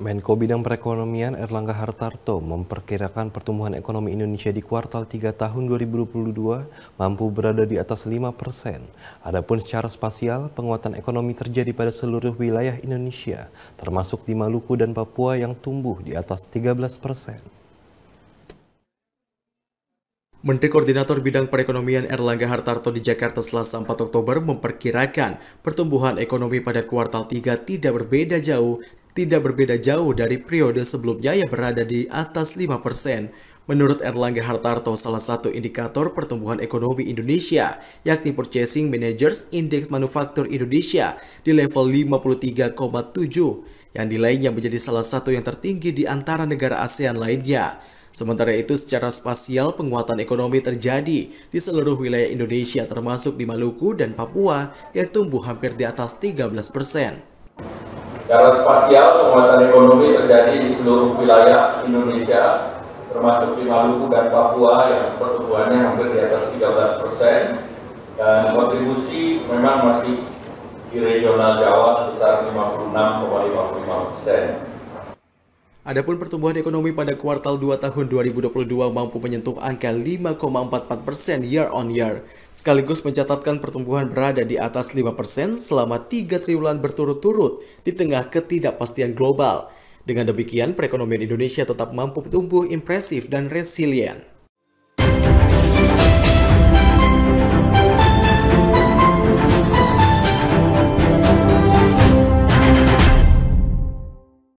Menko Bidang Perekonomian Erlangga Hartarto memperkirakan pertumbuhan ekonomi Indonesia di kuartal 3 tahun 2022 mampu berada di atas 5 persen. Adapun secara spasial, penguatan ekonomi terjadi pada seluruh wilayah Indonesia, termasuk di Maluku dan Papua yang tumbuh di atas 13 persen. Menteri Koordinator Bidang Perekonomian Erlangga Hartarto di Jakarta Selasa 4 Oktober memperkirakan pertumbuhan ekonomi pada kuartal 3 tidak berbeda jauh tidak berbeda jauh dari periode sebelumnya yang berada di atas 5 persen. Menurut Erlangga Hartarto, salah satu indikator pertumbuhan ekonomi Indonesia, yakni Purchasing Managers Index Manufaktur Indonesia di level 53,7, yang nilainya menjadi salah satu yang tertinggi di antara negara ASEAN lainnya. Sementara itu, secara spasial penguatan ekonomi terjadi di seluruh wilayah Indonesia termasuk di Maluku dan Papua yang tumbuh hampir di atas 13 persen. Karena spasial penguatan ekonomi terjadi di seluruh wilayah Indonesia, termasuk di Maluku dan Papua yang pertumbuhannya hampir di atas 13 persen, dan kontribusi memang masih di regional Jawa sebesar 56,55 persen. Adapun pertumbuhan ekonomi pada kuartal 2 tahun 2022 mampu menyentuh angka 5,44 persen year on year sekaligus mencatatkan pertumbuhan berada di atas 5% selama 3 triwulan berturut-turut di tengah ketidakpastian global. Dengan demikian, perekonomian Indonesia tetap mampu tumbuh impresif dan resilient.